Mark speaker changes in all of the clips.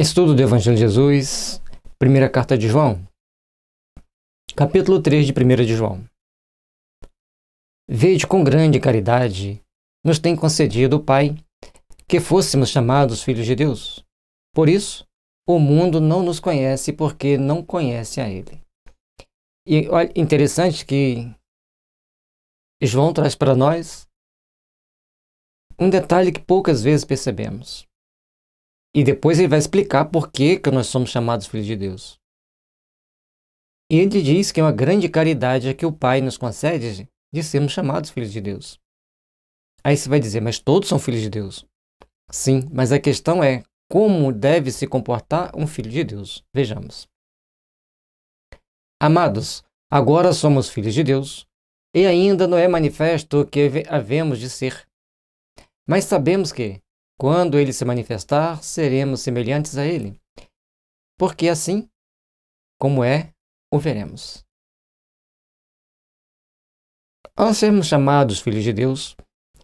Speaker 1: Estudo do Evangelho de Jesus, primeira carta de João, capítulo 3 de 1 de João. Veja com grande
Speaker 2: caridade nos tem concedido o Pai que fôssemos chamados filhos de Deus. Por isso, o mundo não nos conhece porque não conhece a Ele.
Speaker 1: E olha, interessante que João traz para nós um detalhe que poucas vezes percebemos.
Speaker 2: E depois ele vai explicar por que, que nós somos chamados filhos de Deus. E ele diz que é uma grande caridade a que o Pai nos concede de sermos chamados filhos de Deus. Aí você vai dizer, mas todos são filhos de Deus. Sim, mas a questão é como deve se comportar um filho de Deus. Vejamos. Amados, agora somos filhos de Deus, e ainda não é manifesto o que havemos de ser. Mas sabemos que, quando ele se manifestar,
Speaker 1: seremos semelhantes a ele, porque assim como é, o veremos. Ao sermos chamados filhos de
Speaker 2: Deus,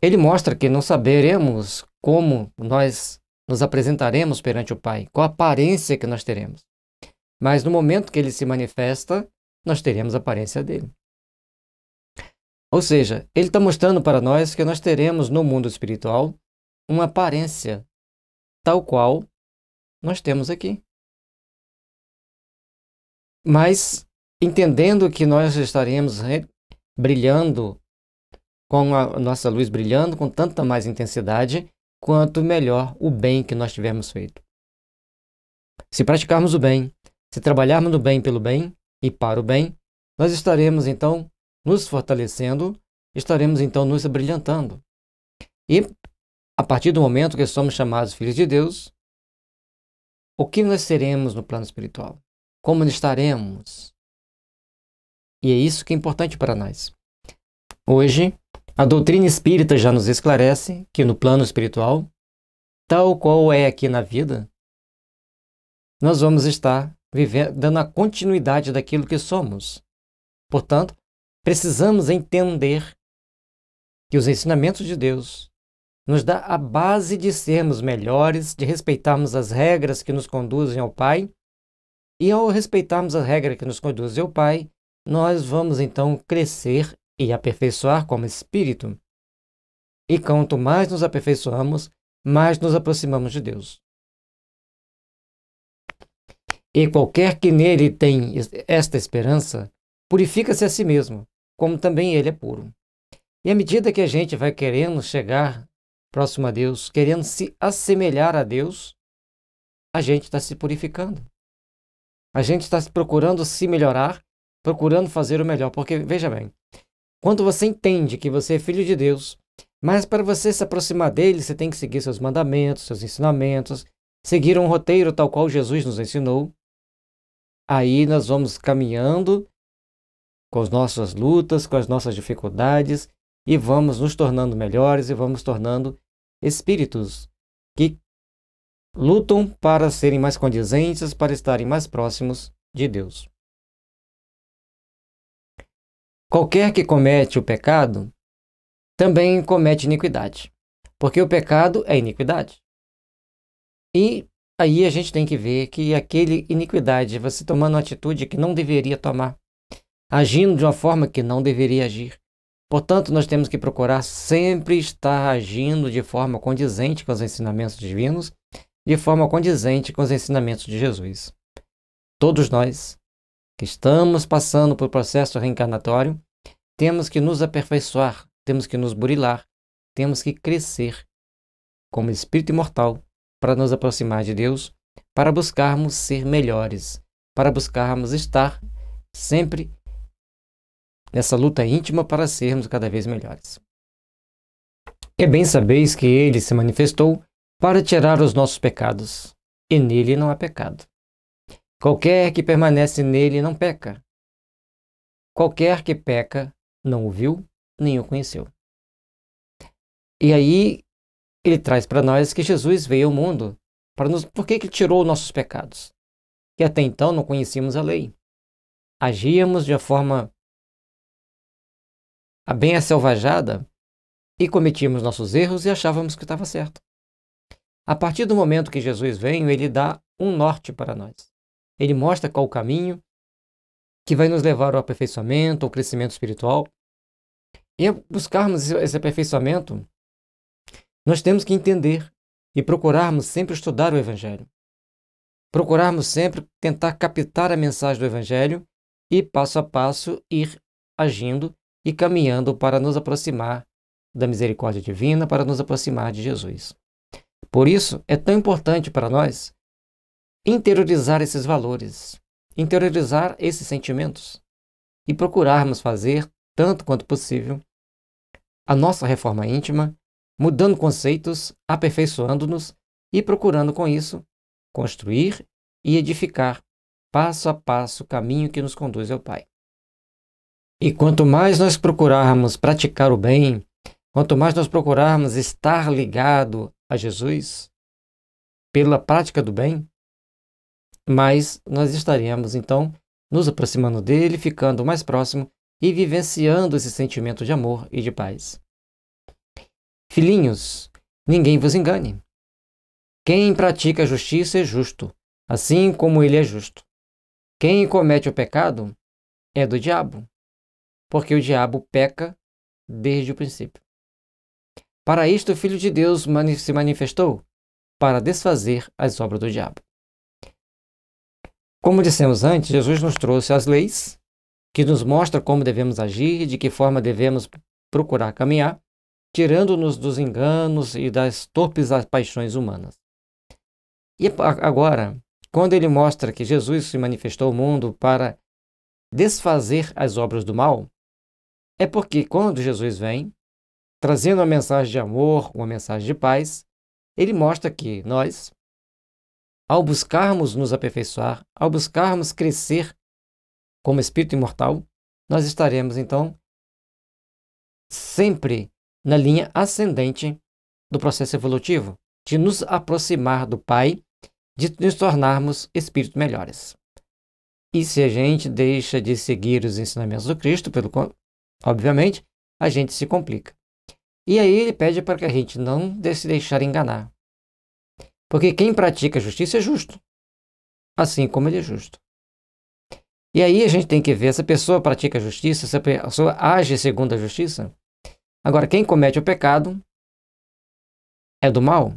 Speaker 2: ele mostra que não saberemos como nós nos apresentaremos perante o Pai, qual a aparência que nós teremos. Mas no momento que ele se manifesta, nós teremos a aparência dele. Ou seja, ele está mostrando para
Speaker 1: nós que nós teremos no mundo espiritual uma aparência tal qual nós temos aqui. Mas entendendo que nós estaremos brilhando com a
Speaker 2: nossa luz brilhando com tanta mais intensidade, quanto melhor o bem que nós tivermos feito. Se praticarmos o bem, se trabalharmos no bem pelo bem e para o bem, nós estaremos então nos fortalecendo, estaremos então nos brilhantando. E a partir do momento que somos chamados filhos de Deus, o que nós seremos no plano espiritual? Como estaremos? E é isso que é importante para nós.
Speaker 1: Hoje, a doutrina
Speaker 2: espírita já nos esclarece que no plano espiritual, tal qual é aqui na vida, nós vamos estar vivendo, dando a continuidade daquilo que somos. Portanto, precisamos entender que os ensinamentos de Deus nos dá a base de sermos melhores, de respeitarmos as regras que nos conduzem ao Pai. E ao respeitarmos a regra que nos conduz ao Pai, nós vamos então crescer e aperfeiçoar como espírito. E quanto mais nos aperfeiçoamos, mais nos aproximamos de Deus. E qualquer que nele tem esta esperança, purifica-se a si mesmo, como também ele é puro. E à medida que a gente vai querendo chegar próximo a Deus, querendo se assemelhar a Deus, a gente está se purificando. A gente está procurando se melhorar, procurando fazer o melhor. Porque, veja bem, quando você entende que você é filho de Deus, mas para você se aproximar dele, você tem que seguir seus mandamentos, seus ensinamentos, seguir um roteiro tal qual Jesus nos ensinou. Aí nós vamos caminhando com as nossas lutas, com as nossas dificuldades e vamos nos tornando melhores e vamos tornando espíritos que lutam para serem mais condizentes, para estarem mais próximos de Deus.
Speaker 1: Qualquer que comete o pecado também comete iniquidade, porque o pecado é iniquidade. E
Speaker 2: aí a gente tem que ver que aquele iniquidade, você tomando uma atitude que não deveria tomar, agindo de uma forma que não deveria agir, Portanto, nós temos que procurar sempre estar agindo de forma condizente com os ensinamentos divinos, de forma condizente com os ensinamentos de Jesus. Todos nós que estamos passando por processo reencarnatório, temos que nos aperfeiçoar, temos que nos burilar, temos que crescer como espírito imortal para nos aproximar de Deus, para buscarmos ser melhores, para buscarmos estar sempre nessa luta íntima para sermos cada vez melhores. E é bem sabeis que ele se manifestou para tirar os nossos pecados, e nele não há pecado. Qualquer que permanece nele não peca. Qualquer que peca não o viu, nem o conheceu. E aí ele traz para nós que Jesus veio ao mundo para nos. Por que, que tirou nossos pecados? Que até então não conhecíamos a lei. Agíamos de forma a bem selvajada e cometíamos nossos erros e achávamos que estava certo. A partir do momento que Jesus veio, ele dá um norte para nós. Ele mostra qual o caminho que vai nos levar ao aperfeiçoamento, ao crescimento espiritual. E buscarmos esse aperfeiçoamento, nós temos que entender e procurarmos sempre estudar o Evangelho. Procurarmos sempre tentar captar a mensagem do Evangelho e, passo a passo, ir agindo e caminhando para nos aproximar da misericórdia divina, para nos aproximar de Jesus. Por isso, é tão importante para nós interiorizar esses valores, interiorizar esses sentimentos e procurarmos fazer, tanto quanto possível, a nossa reforma íntima, mudando conceitos, aperfeiçoando-nos e procurando com isso construir e edificar passo a passo o caminho que nos conduz ao Pai. E quanto mais nós procurarmos praticar o bem, quanto mais nós procurarmos estar ligado a Jesus pela prática do bem, mais nós estaremos então nos aproximando dele, ficando mais próximo e vivenciando esse sentimento de amor e de paz. Filhinhos, ninguém vos engane. Quem pratica a justiça é justo, assim como ele é justo. Quem comete o pecado é do diabo, porque o diabo peca desde o princípio. Para isto o Filho de Deus se manifestou, para desfazer as obras do diabo. Como dissemos antes, Jesus nos trouxe as leis, que nos mostra como devemos agir, de que forma devemos procurar caminhar, tirando-nos dos enganos e das torpes paixões humanas. E agora, quando ele mostra que Jesus se manifestou ao mundo para desfazer as obras do mal, é porque quando Jesus vem, trazendo uma mensagem de amor, uma mensagem de paz, ele mostra que nós, ao buscarmos nos aperfeiçoar, ao buscarmos crescer como espírito imortal, nós estaremos então sempre na linha ascendente do processo evolutivo, de nos aproximar do Pai, de nos tornarmos espíritos melhores. E se a gente deixa de seguir os ensinamentos do Cristo, pelo, Obviamente, a gente se complica. E aí ele pede para que a gente não se deixar enganar. Porque quem pratica a justiça é justo, assim como ele é justo. E aí a gente tem que ver se a pessoa pratica a justiça, se a pessoa age segundo a justiça. Agora, quem comete
Speaker 1: o pecado é do mal.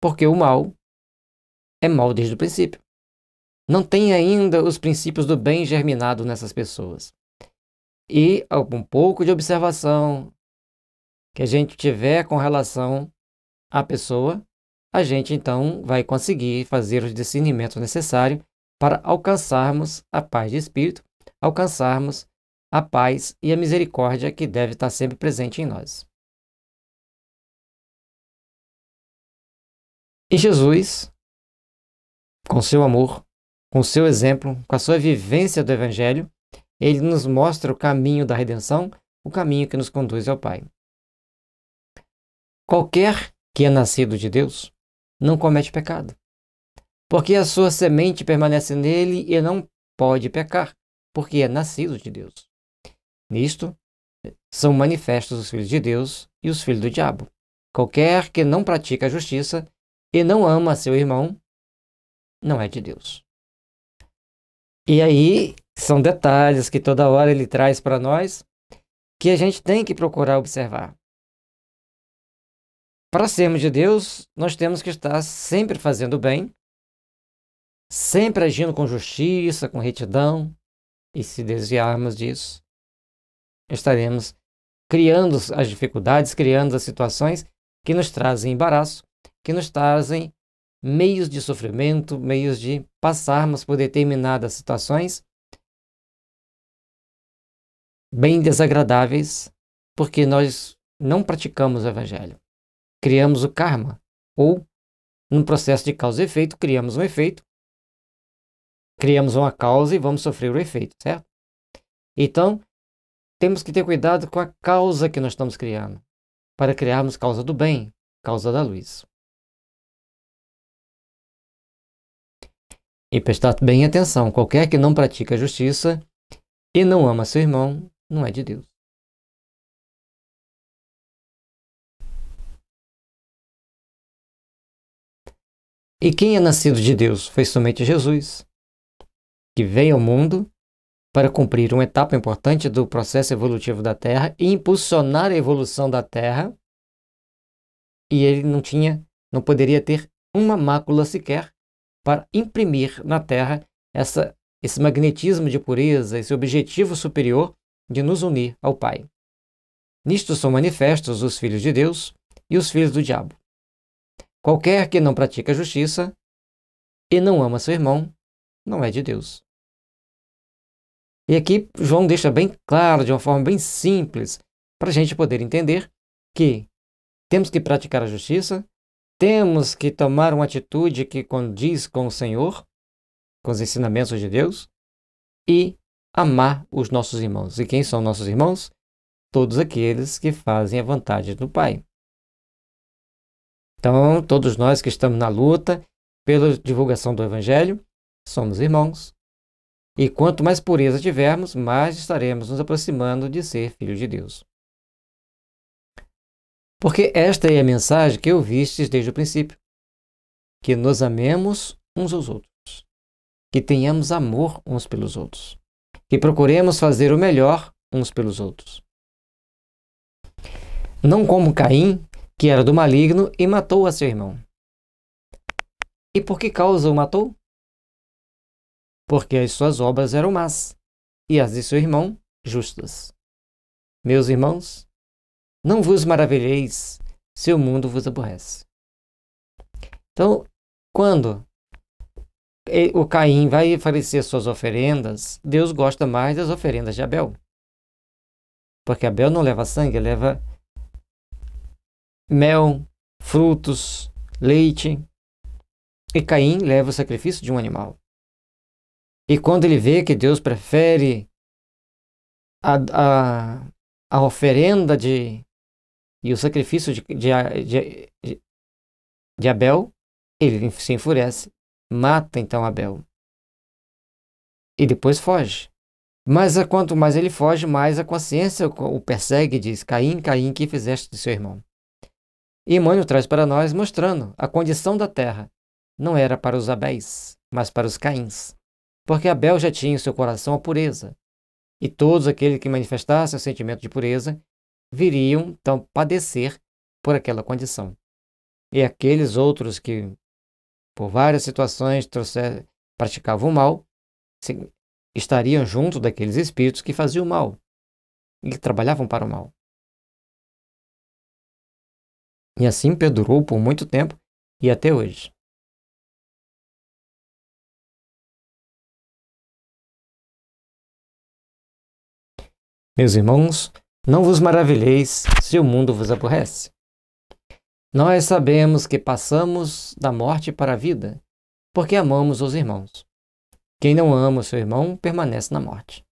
Speaker 1: Porque o mal é mal desde o princípio. Não tem ainda os princípios do bem
Speaker 2: germinado nessas pessoas e algum pouco de observação que a gente tiver com relação à pessoa, a gente então vai conseguir fazer os discernimento necessários para alcançarmos a paz de espírito,
Speaker 1: alcançarmos a paz e a misericórdia que deve estar sempre presente em nós. E Jesus, com seu amor, com seu exemplo, com a sua vivência do
Speaker 2: Evangelho, ele nos mostra o caminho da redenção, o caminho que nos conduz ao Pai. Qualquer que é nascido de Deus não comete pecado, porque a sua semente permanece nele e não pode pecar, porque é nascido de Deus. Nisto são manifestos os filhos de Deus e os filhos do diabo. Qualquer que não pratica a justiça e não ama seu irmão, não é de Deus. E aí são detalhes que toda hora ele traz para nós que a gente tem que procurar observar. Para sermos de Deus, nós temos que estar sempre fazendo bem, sempre agindo com justiça, com retidão, e se desviarmos disso, estaremos criando as dificuldades, criando as situações que nos trazem embaraço, que nos trazem meios de sofrimento, meios de passarmos por determinadas situações
Speaker 1: bem desagradáveis, porque nós não praticamos o evangelho. Criamos o karma, ou, num processo
Speaker 2: de causa e efeito, criamos um efeito, criamos uma causa e vamos sofrer o efeito, certo? Então, temos que ter cuidado com a causa que nós estamos criando,
Speaker 1: para criarmos causa do bem, causa da luz. E prestar bem atenção: qualquer que não pratica justiça e não ama seu irmão não é de Deus. E quem é nascido de Deus foi somente Jesus, que veio ao mundo
Speaker 2: para cumprir uma etapa importante do processo evolutivo da Terra e impulsionar a evolução da Terra. E ele não tinha, não poderia ter uma mácula sequer para imprimir na Terra essa, esse magnetismo de pureza, esse objetivo superior de nos unir ao Pai. Nisto são manifestos os filhos de Deus e os filhos do diabo. Qualquer que não pratica justiça e não ama seu irmão, não é de Deus. E aqui João deixa bem claro, de uma forma bem simples, para a gente poder entender que temos que praticar a justiça, temos que tomar uma atitude que condiz com o Senhor, com os ensinamentos de Deus, e amar os nossos irmãos. E quem são nossos irmãos? Todos aqueles que fazem a vontade do Pai. Então, todos nós que estamos na luta pela divulgação do Evangelho, somos irmãos. E quanto mais pureza tivermos, mais estaremos nos aproximando de ser filhos de Deus. Porque esta é a mensagem que ouvistes desde o princípio: que nos amemos uns aos outros, que tenhamos amor uns pelos outros que procuremos fazer o melhor uns pelos outros. Não como Caim, que era do maligno e matou a seu irmão. E por que causa o matou? Porque as suas obras eram más e as de seu irmão justas. Meus irmãos, não vos maravilheis se o mundo vos aborrece. Então, quando o Caim vai oferecer suas oferendas, Deus gosta mais das oferendas de Abel. Porque Abel não leva sangue, leva mel, frutos, leite. E Caim leva o sacrifício de um animal. E quando ele vê que Deus prefere a, a, a oferenda de e o sacrifício de, de, de, de Abel, ele se enfurece Mata então Abel. E depois foge. Mas quanto mais ele foge, mais a consciência o persegue e diz: Caim, Caim, que fizeste de seu irmão? E Emmanuel traz para nós, mostrando a condição da terra. Não era para os Abéis, mas para os Caíns. Porque Abel já tinha em seu coração a pureza. E todos aqueles que manifestassem o sentimento de pureza viriam, então, padecer por aquela condição. E aqueles outros que por várias situações trouxer, praticavam o mal, se, estariam
Speaker 1: junto daqueles espíritos que faziam o mal e que trabalhavam para o mal. E assim perdurou por muito tempo e até hoje. Meus irmãos, não vos maravilheis se o
Speaker 2: mundo vos aborrece. Nós sabemos que passamos da morte para a vida, porque amamos os irmãos. Quem não ama o seu irmão permanece na morte.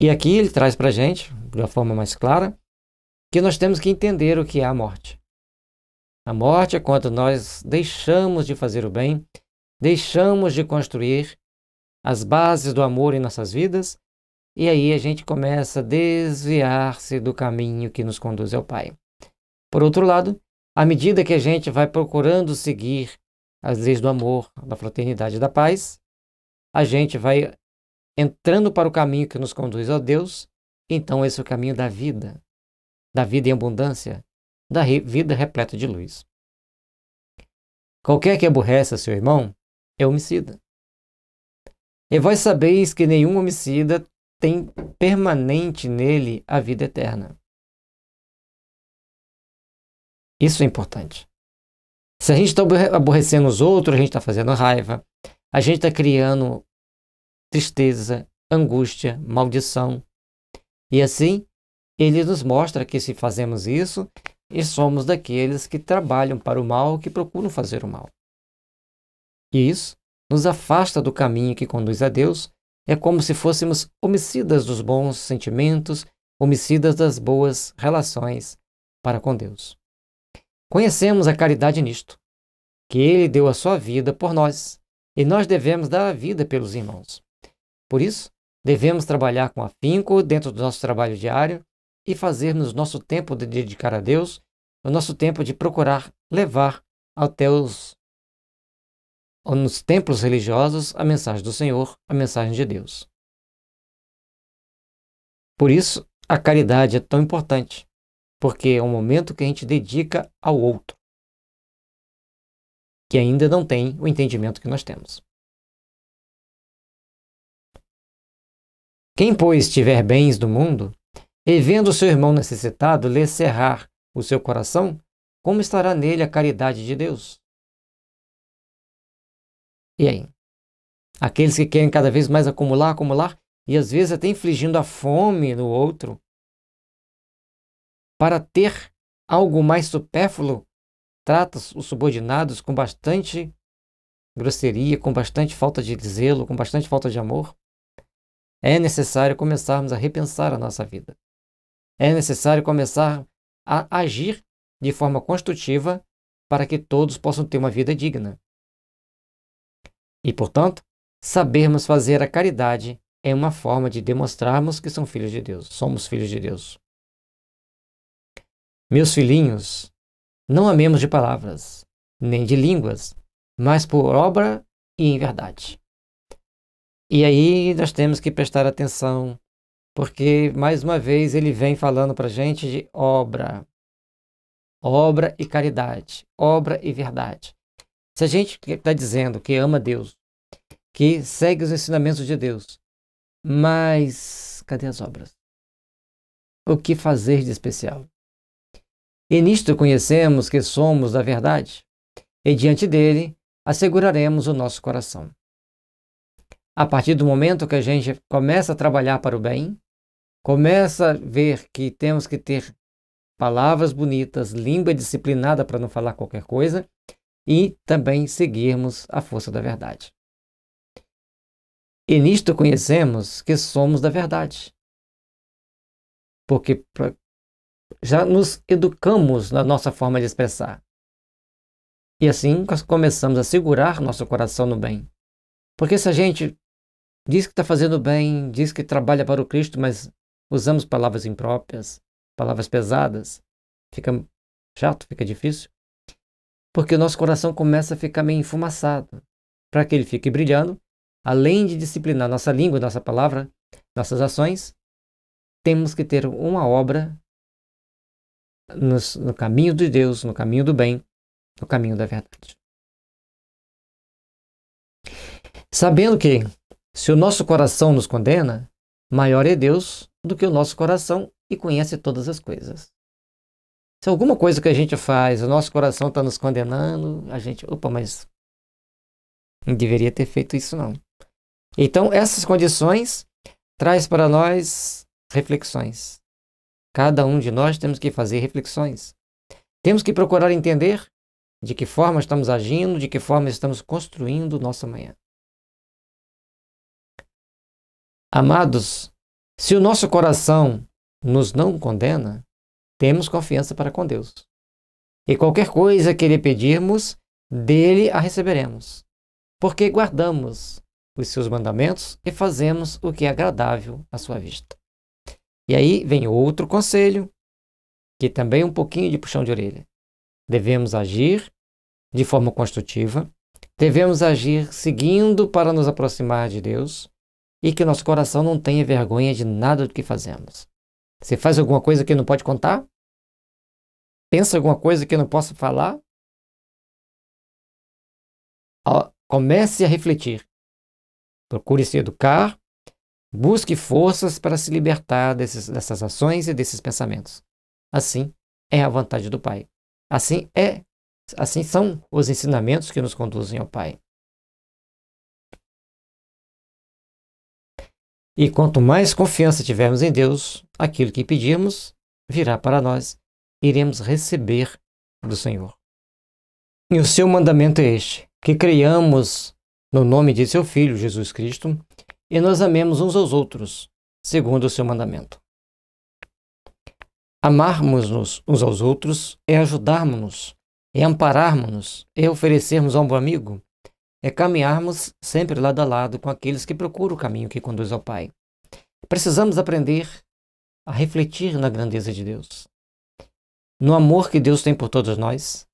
Speaker 2: E aqui ele traz para a gente, de uma forma mais clara, que nós temos que entender o que é a morte. A morte é quando nós deixamos de fazer o bem, deixamos de construir as bases do amor em nossas vidas, e aí a gente começa a desviar-se do caminho que nos conduz ao Pai. Por outro lado, à medida que a gente vai procurando seguir as leis do amor, da fraternidade e da paz, a gente vai entrando para o caminho que nos conduz a Deus, então esse é o caminho da vida, da vida em abundância, da re vida repleta de luz. Qualquer que aborreça seu irmão é homicida. E vós sabeis que nenhum homicida tem permanente nele a vida eterna.
Speaker 1: Isso é importante. Se a gente está aborrecendo os outros, a gente está fazendo raiva, a gente está criando
Speaker 2: tristeza, angústia, maldição. E assim, ele nos mostra que se fazemos isso, e somos daqueles que trabalham para o mal, que procuram fazer o mal. E isso nos afasta do caminho que conduz a Deus. É como se fôssemos homicidas dos bons sentimentos, homicidas das boas relações para com Deus. Conhecemos a caridade nisto, que ele deu a sua vida por nós, e nós devemos dar a vida pelos irmãos. Por isso, devemos trabalhar com afinco dentro do nosso trabalho diário e fazermos nosso tempo de dedicar a Deus, o nosso tempo de procurar levar até os nos templos religiosos a mensagem do Senhor, a mensagem
Speaker 1: de Deus. Por isso, a caridade é tão importante porque é um momento que a gente dedica ao outro, que ainda não tem o entendimento que nós temos. Quem, pois, tiver bens do mundo, e vendo seu irmão
Speaker 2: necessitado, lhe cerrar o seu coração, como estará nele a caridade de Deus?
Speaker 1: E aí? Aqueles que querem cada vez mais acumular, acumular, e às vezes até infligindo a fome no outro,
Speaker 2: para ter algo mais supérfluo, trata os subordinados com bastante grosseria, com bastante falta de zelo, com bastante falta de amor. É necessário começarmos a repensar a nossa vida. É necessário começar a agir de forma construtiva para que todos possam ter uma vida digna. E, portanto, sabermos fazer a caridade é uma forma de demonstrarmos que somos filhos de Deus, somos filhos de Deus. Meus filhinhos, não amemos de palavras, nem de línguas, mas por obra e em verdade. E aí nós temos que prestar atenção, porque mais uma vez ele vem falando para gente de obra, obra e caridade, obra e verdade. Se a gente está dizendo que ama Deus, que segue os ensinamentos de Deus, mas cadê as obras? O que fazer de especial? E nisto conhecemos que somos da verdade, e diante dele asseguraremos o nosso coração. A partir do momento que a gente começa a trabalhar para o bem, começa a ver que temos que ter palavras bonitas, língua disciplinada para não falar qualquer coisa e também seguirmos a força da verdade. E nisto conhecemos que somos da verdade. Porque já nos educamos na nossa forma de expressar. E assim começamos a segurar nosso coração no bem. Porque se a gente diz que está fazendo bem, diz que trabalha para o Cristo, mas usamos palavras impróprias, palavras pesadas, fica chato, fica difícil. Porque o nosso coração começa a ficar meio enfumaçado. Para que ele fique brilhando, além de disciplinar nossa língua, nossa palavra, nossas ações, temos que ter uma obra
Speaker 1: no, no caminho de Deus, no caminho do bem, no caminho da verdade. Sabendo que, se o nosso
Speaker 2: coração nos condena, maior é Deus do que o nosso coração e conhece todas as coisas. Se alguma coisa que a gente faz, o nosso coração está nos condenando, a gente, opa, mas não deveria ter feito isso não. Então, essas condições traz para nós reflexões. Cada um de nós temos que fazer reflexões. Temos que procurar entender de que forma estamos agindo, de que forma estamos construindo nossa manhã. Amados, se o nosso coração nos não condena, temos confiança para com Deus. E qualquer coisa que lhe pedirmos, dele a receberemos, porque guardamos os seus mandamentos e fazemos o que é agradável à sua vista. E aí vem outro conselho, que é também é um pouquinho de puxão de orelha. Devemos agir de forma construtiva, devemos agir seguindo para nos aproximar de Deus e que nosso coração não tenha vergonha de nada do que fazemos. Você faz alguma coisa que não pode
Speaker 1: contar? Pensa alguma coisa que não posso falar? Comece a refletir. Procure se educar
Speaker 2: Busque forças para se libertar desses, dessas ações e desses pensamentos.
Speaker 1: Assim é a vontade do Pai. Assim é, assim são os ensinamentos que nos conduzem ao Pai. E quanto mais confiança tivermos em Deus, aquilo que pedimos
Speaker 2: virá para nós, iremos receber do Senhor. E o seu mandamento é este: que creiamos no nome de seu Filho Jesus Cristo e nos amemos uns aos outros, segundo o seu mandamento. Amarmos-nos uns aos outros é ajudarmos-nos, é ampararmos-nos, é oferecermos a um bom amigo, é caminharmos sempre lado a lado com aqueles que procuram o caminho que conduz ao Pai. Precisamos aprender a refletir na grandeza de Deus, no amor que Deus tem por todos nós,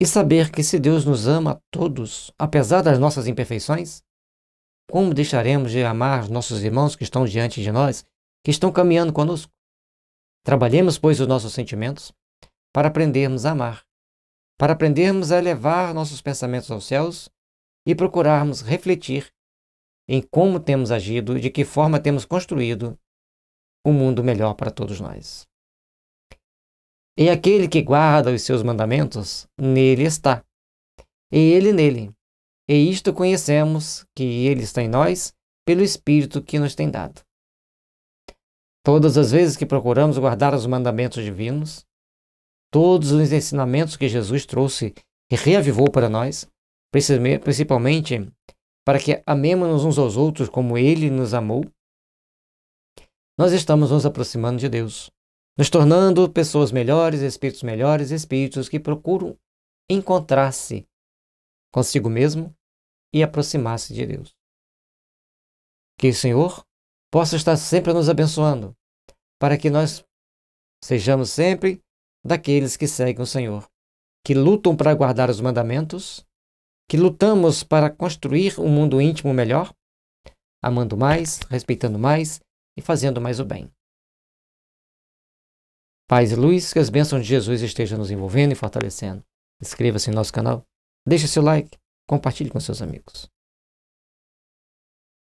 Speaker 2: e saber que se Deus nos ama a todos, apesar das nossas imperfeições, como deixaremos de amar nossos irmãos que estão diante de nós, que estão caminhando conosco? Trabalhemos, pois, os nossos sentimentos para aprendermos a amar, para aprendermos a elevar nossos pensamentos aos céus e procurarmos refletir em como temos agido e de que forma temos construído um mundo melhor para todos nós. E é aquele que guarda os seus mandamentos, nele está. E é ele nele. E isto conhecemos que Ele está em nós pelo Espírito que nos tem dado. Todas as vezes que procuramos guardar os mandamentos divinos, todos os ensinamentos que Jesus trouxe e reavivou para nós, principalmente para que amemos uns aos outros como Ele nos amou, nós estamos nos aproximando de Deus, nos tornando pessoas melhores, espíritos melhores, espíritos que procuram encontrar-se consigo mesmo e aproximar-se de Deus. Que o Senhor possa estar sempre nos abençoando, para que nós sejamos sempre daqueles que seguem o Senhor, que lutam para guardar os mandamentos, que lutamos para construir um mundo íntimo melhor, amando mais, respeitando mais e fazendo mais o bem. Paz e luz, que as bênçãos de Jesus estejam nos envolvendo e fortalecendo. Inscreva-se em nosso canal. Deixe seu like, compartilhe com seus amigos.